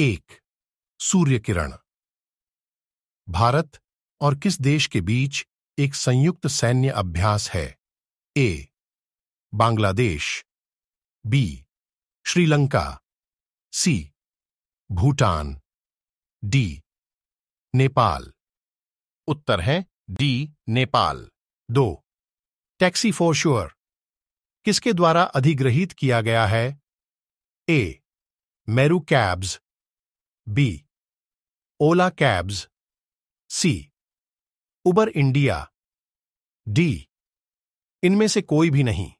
एक सूर्य किरण भारत और किस देश के बीच एक संयुक्त सैन्य अभ्यास है A Bangladesh B Sri Lanka C Bhutan D Nepal उत्तर है डी नेपाल दो टैक्सी फॉर श्योर किसके द्वारा अधिग्रहित किया गया है A Meru cabs B Ola cabs C Uber India D इनमें से कोई भी नहीं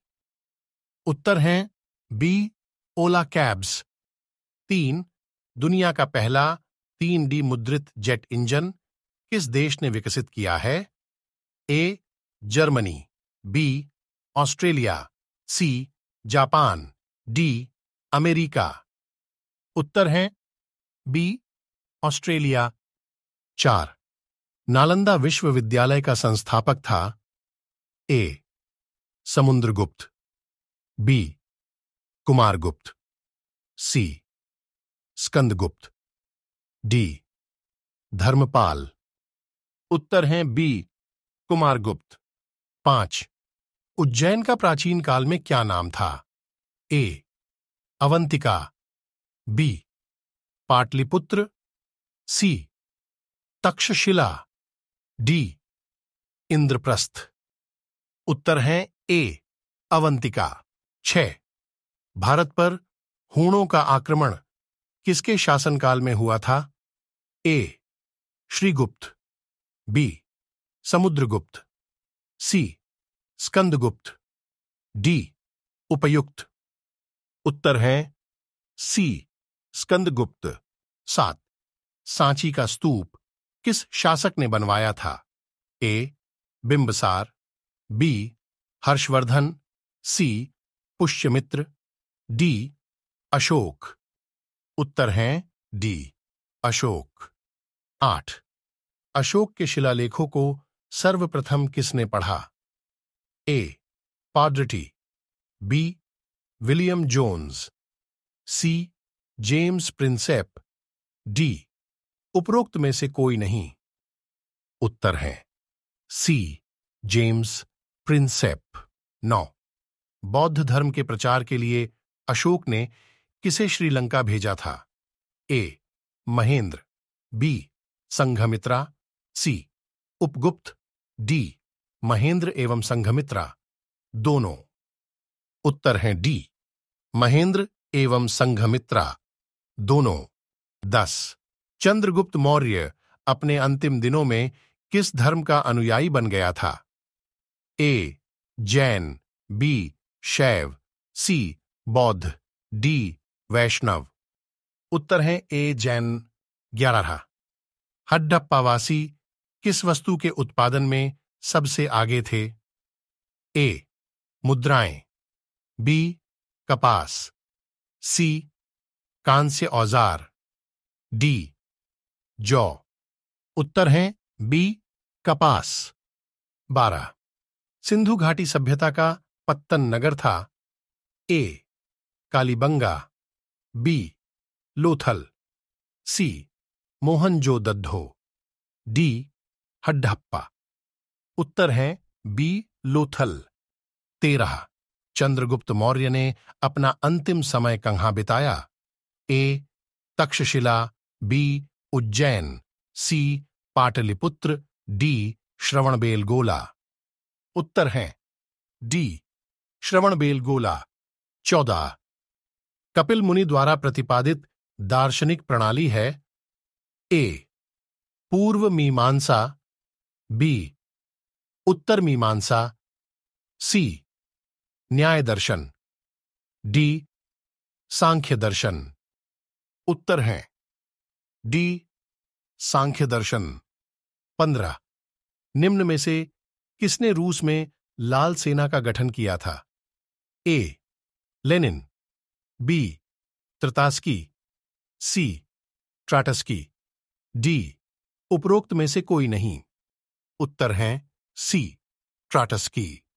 उत्तर है बी ओला कैब्स तीन दुनिया का पहला तीन डी मुद्रित जेट इंजन किस देश ने विकसित किया है A Germany B Australia C Japan D America उत्तर है बी ऑस्ट्रेलिया चार नालंदा विश्वविद्यालय का संस्थापक था A Samudragupta B Kumaragupta C Skandagupta D Dharmapal उत्तर हैं बी कुमारगुप्त पांच उज्जैन का प्राचीन काल में क्या नाम था A Avantika B Pataliputra C Takshashila D Indraprastha उत्तर हैं ए अवंतिका छ भारत पर हूणों का आक्रमण किसके शासनकाल में हुआ था A Srigupta B Samudragupta C Skandagupta D उपयुक्त उत्तर हैं सी स्कंदगुप्त सात सांची का स्तूप किस शासक ने बनवाया था A Bimbisara B Harshavardhana C Pushyamitra D Ashoka उत्तर हैं डी अशोक आठ अशोक के शिलालेखों को सर्वप्रथम किसने पढ़ा ए पाड्रिटी B William Jones C James Prinsep D उपरोक्त में से कोई नहीं उत्तर है सी जेम्स प्रिंसेप नौ बौद्ध धर्म के प्रचार के लिए अशोक ने किसे श्रीलंका भेजा था A Mahendra B Sanghamitra C Upagupta D Mahendra एवं संघमित्रा दोनों उत्तर हैं डी महेंद्र एवं संघमित्रा दोनों दस चंद्रगुप्त मौर्य अपने अंतिम दिनों में किस धर्म का अनुयायी बन गया था ए जैन बी शैव सी बौद्ध डी वैष्णव उत्तर है ए जैन ग्यारह हड्डप्पावासी किस वस्तु के उत्पादन में सबसे आगे थे ए मुद्राएं बी कपास सी कान से औजार डी जौ उत्तर हैं बी कपास बारह सिंधु घाटी सभ्यता का पत्तन नगर था A Kalibangan B Lothal C Mohenjodaro D Harappa उत्तर हैं बी लोथल तेरह चंद्रगुप्त मौर्य ने अपना अंतिम समय कहाँ बिताया A Takshashila B Ujjain C Pataliputra D Shravanabelagola उत्तर हैं डी श्रवणबेलगोला चौदह कपिल मुनि द्वारा प्रतिपादित दार्शनिक प्रणाली है ए पूर्व मीमांसा बी उत्तर मीमांसा सी न्याय दर्शन डी सांख्य दर्शन उत्तर हैं डी सांख्य दर्शन पंद्रह निम्न में से किसने रूस में लाल सेना का गठन किया था A Lenin B Trotsky C Trotsky D उपरोक्त में से कोई नहीं उत्तर हैं सी ट्राटस्की